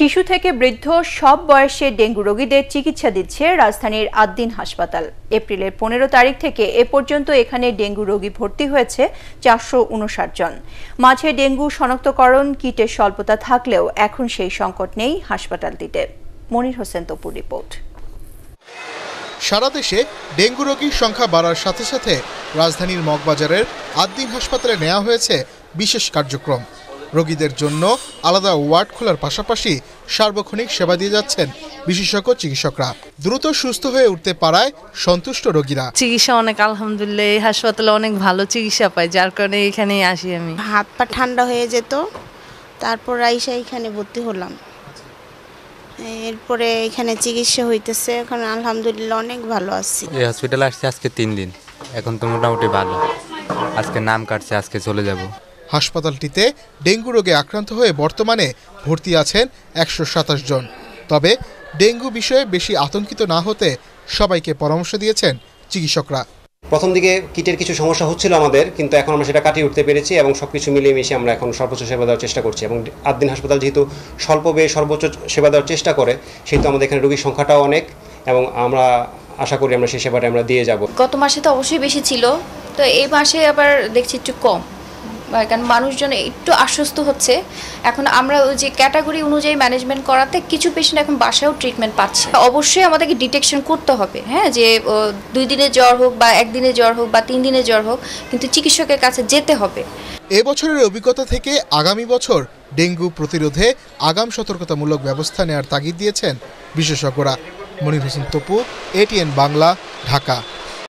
শিশু থেকে বৃদ্ধ সব বয়সে ডেঙ্গু রোগীদের চিকিৎসা দিচ্ছে রাজধানীর আদ্দিন হাসপাতাল এপ্রিলের পনেরো তারিখ থেকে এ পর্যন্ত এখানে ডেঙ্গু রোগী ভর্তি হয়েছে চারশো উনষাট জন মাঝে ডেঙ্গু শনাক্তকরণ কিটের স্বল্পতা থাকলেও এখন সেই সংকট নেই হাসপাতালটিতে মনির হোসেন তপুর রিপোর্ট সারা দেশে ডেঙ্গু রোগীর সংখ্যা বাড়ার সাথে সাথে রাজধানীর মগবাজারের আদ্দিন হাসপাতালে নেওয়া হয়েছে বিশেষ কার্যক্রম রোগীদের জন্য আলাদা ওয়ার্ড খোলার পাশাপাশি সার্বক্ষণিক সেবা দিয়ে যাচ্ছেন বিশেষজ্ঞ চিকিৎসকরা দ্রুত সুস্থ হয়ে উঠতে পারায় সন্তুষ্ট রোগীরা চিকিৎসা অনেক আলহামদুলিল্লাহ এই হাসপাতালে অনেক ভালো চিকিৎসা পায় যার কারণে এখানে আসি আমি হাত পা ঠান্ডা হয়ে যেত তারপর আইসা এখানে ভর্তি হলাম এরপরে এখানে চিকিৎসা হইতেছে এখন আলহামদুলিল্লাহ অনেক ভালো আছি এই হসপিটালে আসছি আজকে তিন দিন এখন তো মোটামুটি ভালো আজকে নাম কাটছে আজকে চলে যাব হাসপাতালটিতে ডেঙ্গু রোগে আক্রান্ত হয়ে বর্তমানে ভর্তি আছেন একশো জন তবে ডেঙ্গু বিষয়ে বেশি আতঙ্কিত না হতে সবাইকে পরামর্শ দিয়েছেন চিকিৎসকরা প্রথম দিকে কিটের কিছু সমস্যা হচ্ছিল আমাদের কিন্তু এখন আমরা সেটা কাটিয়ে উঠতে পেরেছি এবং সব কিছু মিলিয়ে মিশিয়ে আমরা এখন সর্বোচ্চ সেবা দেওয়ার চেষ্টা করছি এবং আদিন হাসপাতাল যেহেতু স্বল্প ব্যয়ে সর্বোচ্চ সেবা দেওয়ার চেষ্টা করে সেহেতু আমাদের এখানে রোগীর সংখ্যাটাও অনেক এবং আমরা আশা করি আমরা সেই সেবাটা আমরা দিয়ে যাব গত মাসে তো অবশ্যই বেশি ছিল তো এই মাসে আবার দেখছি একটু কম কারণ মানুষজন একটু আশ্বস্ত হচ্ছে এখন আমরা ওই যে ক্যাটাগরি অনুযায়ী ম্যানেজমেন্ট করাতে কিছু পেশেন্ট এখন বাসায়ও ট্রিটমেন্ট পাচ্ছে অবশ্যই আমাদেরকে ডিটেকশন করতে হবে হ্যাঁ যে দুই দিনে জ্বর হোক বা একদিনে জ্বর হোক বা তিন দিনে জ্বর হোক কিন্তু চিকিৎসকের কাছে যেতে হবে এ বছরের অভিজ্ঞতা থেকে আগামী বছর ডেঙ্গু প্রতিরোধে আগাম সতর্কতামূলক ব্যবস্থা নেওয়ার তাগিদ দিয়েছেন বিশেষজ্ঞরা মনির হোসেন তপু এটিএন বাংলা ঢাকা